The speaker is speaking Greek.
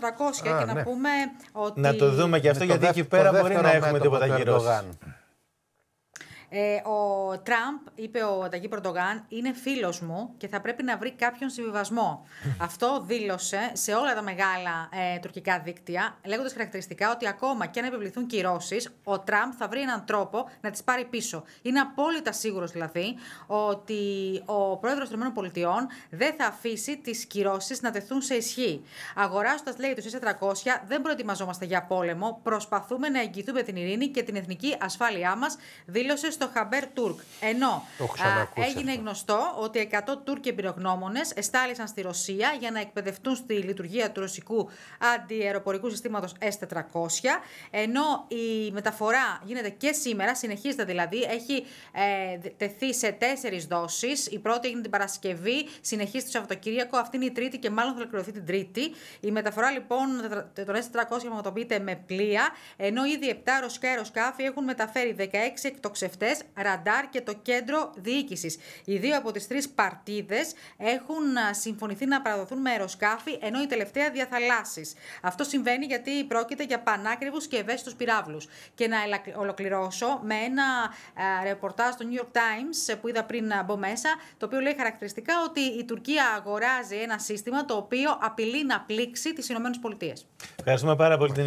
400 Α, και ναι. να πούμε ότι. Να το δούμε και αυτό, γιατί εκεί πέρα μπορεί να έχουμε τίποτα γύρω. Ε, ο Τραμπ, είπε ο Ανταγή Πορτογάν, είναι φίλος μου και θα πρέπει να βρει κάποιον συμβιβασμό. Αυτό δήλωσε σε όλα τα μεγάλα ε, τουρκικά δίκτυα, λέγοντας χαρακτηριστικά ότι ακόμα και αν επιβληθούν κυρώσεις, ο Τραμπ θα βρει έναν τρόπο να τις πάρει πίσω. Είναι απόλυτα σίγουρος δηλαδή ότι ο πρόεδρος των ΗΠΑ δεν θα αφήσει τις κυρώσεις να τεθούν σε ισχύ. Αγοράζοντας, λέει, τους 400, δεν προετοιμαζόμαστε για πόλεμο, προσπαθούμε να εγγυηθούμε την ειρήνη και την εθνική ασφάλειά μας, δήλωσε στο στο Χαμπέρ Τούρκ. Ενώ έγινε γνωστό ότι 100 Τούρκοι εμπειρογνώμονες εστάλησαν στη Ρωσία για να εκπαιδευτούν στη λειτουργία του ρωσικου αντιεροπορικου αντιαεροπορικού συστήματος S400. Ενώ η μεταφορά γίνεται και σήμερα, συνεχίζεται δηλαδή, έχει ε, τεθεί σε τέσσερις δόσεις. Η πρώτη έγινε την Παρασκευή, συνεχίζεται το Σαββατοκύριακο, αυτή είναι η Τρίτη και μάλλον θα ολοκληρωθεί την Τρίτη. Η μεταφορά λοιπόν των S400 πραγματοποιείται με πλοία, ενώ ήδη 7 ρωσικά αεροσκάφη έχουν μεταφέρει 16 εκτοξευτέ Ραντάρ και το Κέντρο Διοίκησης. Οι δύο από τις τρεις παρτίδες έχουν συμφωνηθεί να παραδοθούν με αεροσκάφη, ενώ η τελευταία διαθαλάσσει. Αυτό συμβαίνει γιατί πρόκειται για πανάκριβους και ευαίσθητους πυράβλους. Και να ολοκληρώσω με ένα ρεπορτάζ στο New York Times ε, που είδα πριν μπω μέσα, το οποίο λέει χαρακτηριστικά ότι η Τουρκία αγοράζει ένα σύστημα το οποίο απειλεί να πλήξει τις ΗΠΑ. Ευχαριστούμε πάρα πολύ την